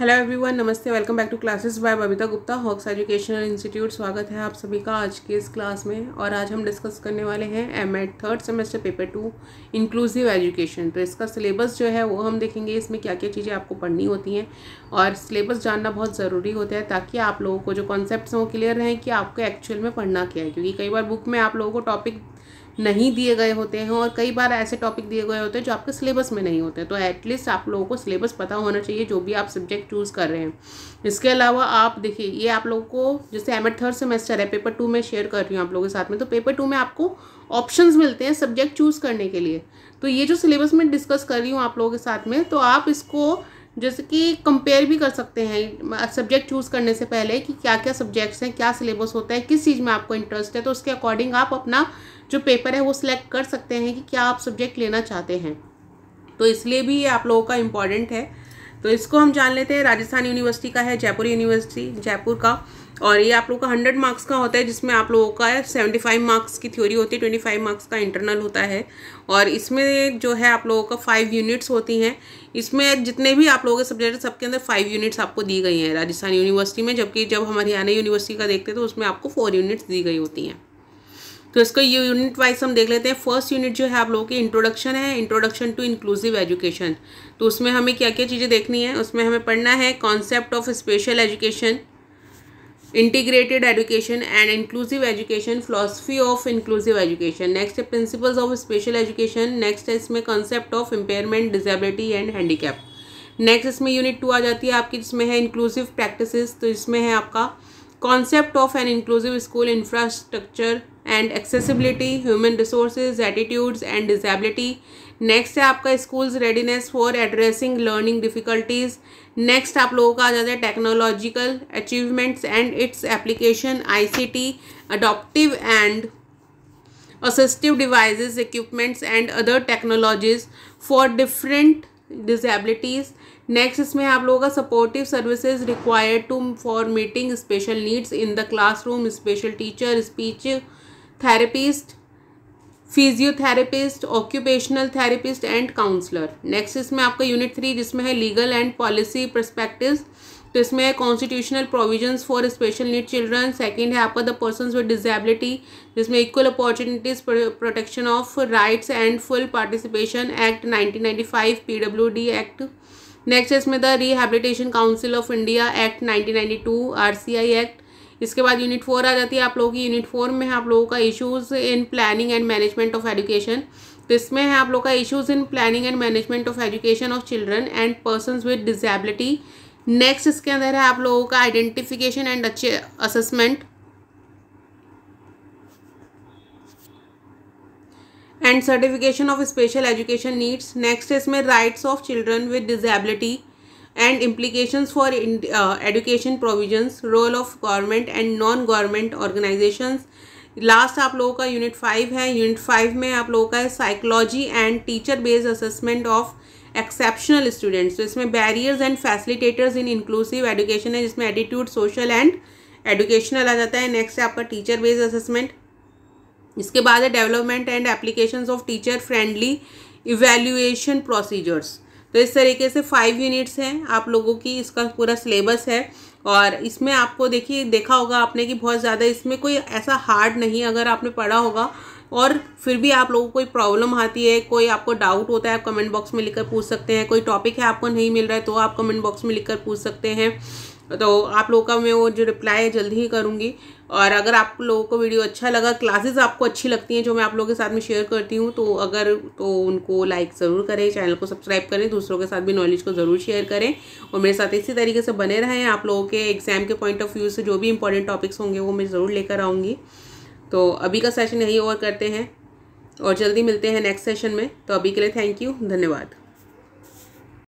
hello everyone नमस्ते welcome back to classes by Babita Gupta Hawks educational institute स्वागत है आप सभी का आज के इस क्लास में और आज हम डिस्कस करने वाले हैं M Ed third semester paper two inclusive education तो इसका सिलेबस जो है वो हम देखेंगे इसमें क्या क्या चीज़ें आपको पढ़नी होती हैं और सिलेबस जानना बहुत ज़रूरी होता है ताकि आप लोगों को जो कॉन्सेप्ट हैं वो क्लियर रहें कि आपको एक्चुअल में पढ़ना क्या है क्योंकि कई बार बुक में आप लोगों को टॉपिक नहीं दिए गए होते हैं और कई बार ऐसे टॉपिक दिए गए होते हैं जो आपके सिलेबस में नहीं होते तो एटलीस्ट आप लोगों को सिलेबस पता होना चाहिए जो भी आप सब्जेक्ट चूज़ कर रहे हैं इसके अलावा आप देखिए ये आप लोगों को जैसे एम एड थर्ड सेमेस्टर है पेपर टू में शेयर कर रही हूँ आप लोगों के साथ में तो पेपर टू में आपको ऑप्शन मिलते हैं सब्जेक्ट चूज़ करने के लिए तो ये जो सिलेबस में डिस्कस कर रही हूँ आप लोगों के साथ में तो आप इसको जैसे कि कंपेयर भी कर सकते हैं सब्जेक्ट चूज़ करने से पहले कि क्या क्या सब्जेक्ट्स हैं क्या सिलेबस होता है किस चीज़ में आपको इंटरेस्ट है तो उसके अकॉर्डिंग आप अपना जो पेपर है वो सिलेक्ट कर सकते हैं कि क्या आप सब्जेक्ट लेना चाहते हैं तो इसलिए भी ये आप लोगों का इम्पॉर्टेंट है तो इसको हम जान लेते हैं राजस्थान यूनिवर्सिटी का है जयपुर यूनिवर्सिटी जयपुर का और ये आप लोग का हंड्रेड मार्क्स का होता है जिसमें आप लोगों का सेवेंटी फाइव मार्क्स की थ्योरी होती है ट्वेंटी फाइव मार्क्स का इंटरनल होता है और इसमें जो है आप लोगों का फाइव यूनिट्स होती हैं इसमें जितने भी आप लोगों के सब्जेक्ट सबके अंदर फाइव यूनिट्स आपको दी गई हैं राजस्थान यूनिवर्सिटी में जबकि जब हम हरियाणा यूनिवर्सिटी का देखते हैं तो उसमें आपको फोर यूनिट्स दी गई होती हैं तो इसको ये यूनिट वाइज हम देख लेते हैं फर्स्ट यूनिट जो है आप लोगों की इंट्रोडक्शन है इंट्रोडक्शन टू इंक्लूसिव एजुकेशन तो उसमें हमें क्या क्या चीज़ें देखनी है उसमें हमें पढ़ना है concept of special education integrated education and inclusive education philosophy of inclusive education next है principles of special education next है इसमें concept of impairment disability and handicap next इसमें यूनिट टू आ जाती है आपकी जिसमें है इंक्लूसिव प्रैक्टिस तो इसमें है आपका concept of an inclusive school infrastructure and accessibility human resources attitudes and disability next है आपका schools readiness for addressing learning difficulties next आप लोगों का आ जाता है technological achievements and its application ICT adaptive and assistive devices equipments and other technologies for different disabilities next इसमें आप लोगों का supportive services required to for meeting special needs in the classroom special teacher speech therapist physiotherapist occupational therapist and counsellor next इसमें आपका unit three जिसमें है legal and policy perspective तो इसमें है constitutional provisions for special need children second है आपका the person with disability जिसमें equal opportunities protection of rights and full participation act nineteen PWD act next इसमें the rehabilitation council of India act nineteen RCI act इसके बाद unit four आ जाती है आप लोगों की यूनिट फोर में है आप लोगों का issues in planning and management of education तो इसमें है आप लोग का issues in planning and management of education of children and person with disability next इसके अंदर है आप लोगों का आइडेंटिफिकेशन एंड अच्छे assessment and certification of special education needs next इसमें rights of children with disability and implications for in, uh, education provisions role of government and non government organizations last आप लोगों का यूनिट फाइव है unit five में आप लोगों का है psychology and teacher based assessment of exceptional students तो इसमें barriers and facilitators in inclusive education है जिसमें एटीट्यूड सोशल एंड एजुकेशनल आ जाता है नेक्स्ट है आपका टीचर बेस्ड असेसमेंट इसके बाद है development and application of teacher friendly evaluation procedures तो इस तरीके से फाइव यूनिट्स हैं आप लोगों की इसका पूरा सिलेबस है और इसमें आपको देखिए देखा होगा आपने कि बहुत ज़्यादा इसमें कोई ऐसा हार्ड नहीं अगर आपने पढ़ा होगा और फिर भी आप लोगों को कोई प्रॉब्लम आती है कोई आपको डाउट होता है आप कमेंट बॉक्स में लिखकर पूछ सकते हैं कोई टॉपिक है आपको नहीं मिल रहा है तो आप कमेंट बॉक्स में लिखकर पूछ सकते हैं तो आप लोगों का मैं वो जो रिप्लाई है जल्दी ही करूँगी और अगर आप लोगों को वीडियो अच्छा लगा क्लासेस आपको अच्छी लगती हैं जो मैं आप लोगों के साथ में शेयर करती हूँ तो अगर तो उनको लाइक ज़रूर करें चैनल को सब्सक्राइब करें दूसरों के साथ भी नॉलेज को ज़रूर शेयर करें और मेरे साथ इसी तरीके से बने रहें आप लोगों के एग्ज़ाम के पॉइंट ऑफ व्यू से जो भी इंपॉर्टेंट टॉपिक्स होंगे वो मैं ज़रूर लेकर आऊँगी तो अभी का सेशन यही और करते हैं और जल्दी मिलते हैं नेक्स्ट सेशन में तो अभी के लिए थैंक यू धन्यवाद